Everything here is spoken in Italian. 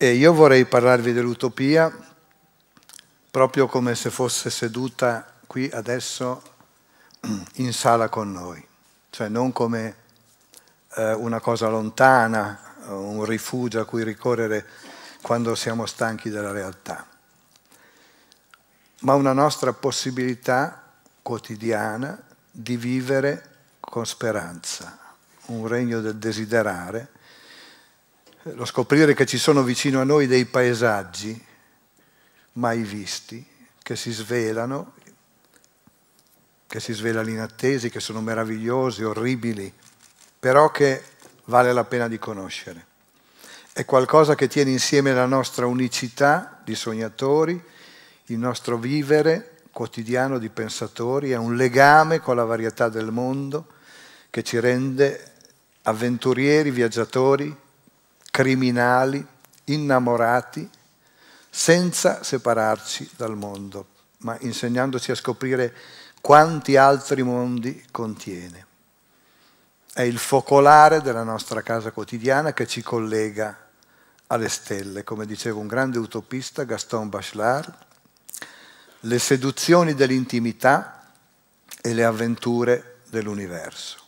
E io vorrei parlarvi dell'utopia proprio come se fosse seduta qui adesso in sala con noi, cioè non come eh, una cosa lontana, eh, un rifugio a cui ricorrere quando siamo stanchi della realtà, ma una nostra possibilità quotidiana di vivere con speranza, un regno del desiderare lo scoprire che ci sono vicino a noi dei paesaggi mai visti, che si svelano, che si svelano inattesi, che sono meravigliosi, orribili, però che vale la pena di conoscere. È qualcosa che tiene insieme la nostra unicità di sognatori, il nostro vivere quotidiano di pensatori, è un legame con la varietà del mondo che ci rende avventurieri, viaggiatori, criminali, innamorati, senza separarci dal mondo, ma insegnandoci a scoprire quanti altri mondi contiene. È il focolare della nostra casa quotidiana che ci collega alle stelle, come diceva un grande utopista Gaston Bachelard, le seduzioni dell'intimità e le avventure dell'universo.